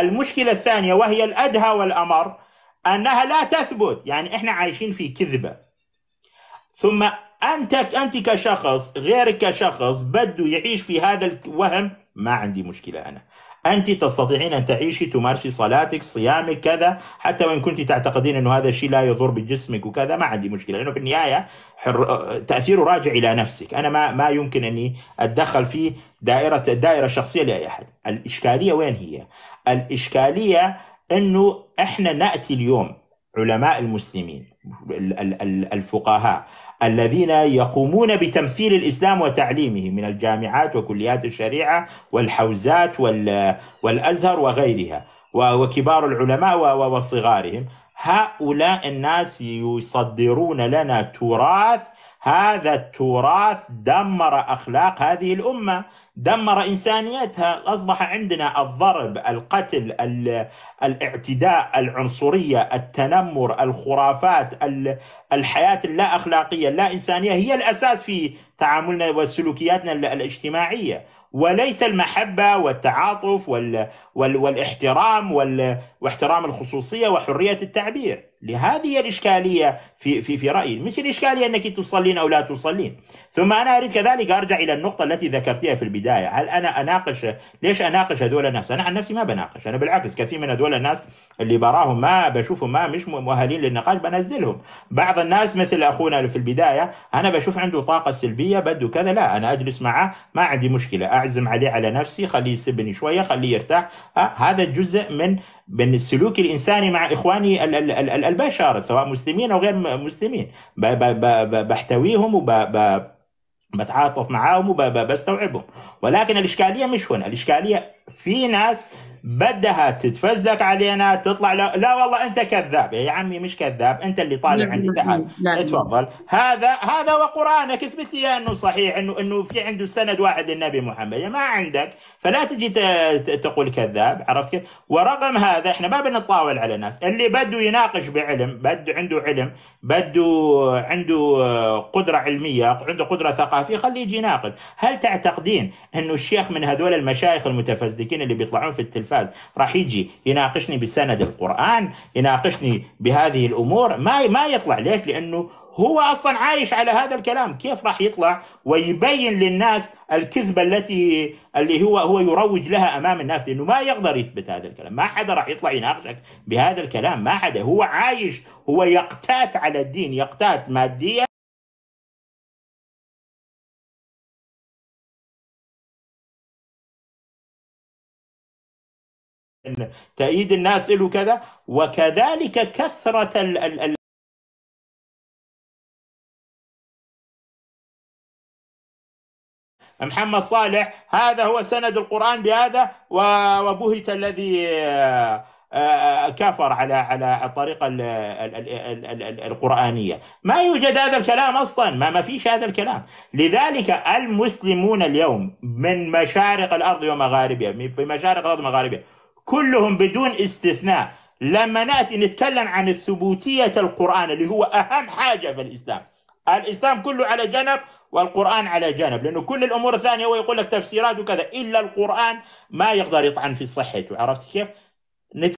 المشكلة الثانية وهي الأدهى والأمر أنها لا تثبت يعني إحنا عايشين في كذبة ثم أنت أنت كشخص غيرك كشخص بده يعيش في هذا الوهم ما عندي مشكلة أنا أنت تستطيعين أن تعيشي تمارسي صلاتك صيامك كذا حتى وإن كنت تعتقدين أنه هذا الشيء لا يضر بجسمك وكذا ما عندي مشكلة لأنه في النهاية حر... تأثيره راجع إلى نفسك أنا ما, ما يمكن أني أتدخل في دائرة الدائرة الشخصية لأي أحد الإشكالية وين هي؟ الإشكالية أنه إحنا نأتي اليوم علماء المسلمين الفقهاء الذين يقومون بتمثيل الاسلام وتعليمه من الجامعات وكليات الشريعه والحوزات والازهر وغيرها وكبار العلماء وصغارهم هؤلاء الناس يصدرون لنا تراث هذا التراث دمر اخلاق هذه الامه، دمر انسانيتها، اصبح عندنا الضرب، القتل، الاعتداء، العنصريه، التنمر، الخرافات، الحياه اللا اخلاقيه، اللا انسانيه هي الاساس في تعاملنا وسلوكياتنا الاجتماعيه، وليس المحبة والتعاطف وال... وال... والاحترام وال... واحترام الخصوصية وحرية التعبير لهذه الإشكالية في, في, في رأيي مش الإشكالية أنك تصلين أو لا تصلين ثم أنا أريد كذلك أرجع إلى النقطة التي ذكرتها في البداية هل أنا أناقش ليش أناقش هذول الناس أنا عن نفسي ما بناقش أنا بالعكس كثير من هذول الناس اللي براهم ما بشوفهم ما مش مؤهلين للنقاش بنزلهم بعض الناس مثل أخونا في البداية أنا بشوف عنده طاقة سلبية بده كذا لا أنا أجلس معه ما عندي مشكلة أعزم عليه على نفسي خليه يسبني شوية خليه يرتاح أه هذا جزء من بين السلوك الانساني مع اخواني البشر سواء مسلمين او غير مسلمين بحتويهم وب بتعاطف معاهم وبستوعبهم ولكن الاشكاليه مش هنا الاشكاليه في ناس بدها تتفزلك علينا تطلع لا, لا والله انت كذاب يا عمي مش كذاب انت اللي طالع عندي تعال اتفضل هذا هذا وقرانك اثبت لي انه صحيح انه انه في عنده سند واحد للنبي محمد ما عندك فلا تجي تقول كذاب عرفت كيف ورغم هذا احنا ما بنتطاول على الناس اللي بده يناقش بعلم بده عنده علم بده عنده قدره علميه عنده قدره ثقافيه خليه يجي يناقش هل تعتقدين انه الشيخ من هذول المشايخ المتفزلين المتفزلكين اللي بيطلعون في التلفاز راح يجي يناقشني بسند القرآن يناقشني بهذه الأمور ما ما يطلع ليش؟ لأنه هو اصلا عايش على هذا الكلام كيف راح يطلع ويبين للناس الكذبه التي اللي هو هو يروج لها امام الناس لانه ما يقدر يثبت هذا الكلام ما حدا راح يطلع يناقشك بهذا الكلام ما حدا هو عايش هو يقتات على الدين يقتات ماديا تأييد الناس له كذا وكذلك كثرة ال ال ال محمد صالح هذا هو سند القرآن بهذا وبهت الذي آه، آه، كفر على على الطريقة القرآنية ما يوجد هذا الكلام أصلا ما ما فيش هذا الكلام لذلك المسلمون اليوم من مشارق الأرض ومغاربها في مشارق الأرض ومغاربها كلهم بدون استثناء لما ناتي نتكلم عن الثبوتيه القران اللي هو اهم حاجه في الاسلام الاسلام كله على جنب والقران على جنب لانه كل الامور الثانيه هو يقول لك تفسيرات وكذا الا القران ما يقدر يطعن في صحته عرفت كيف؟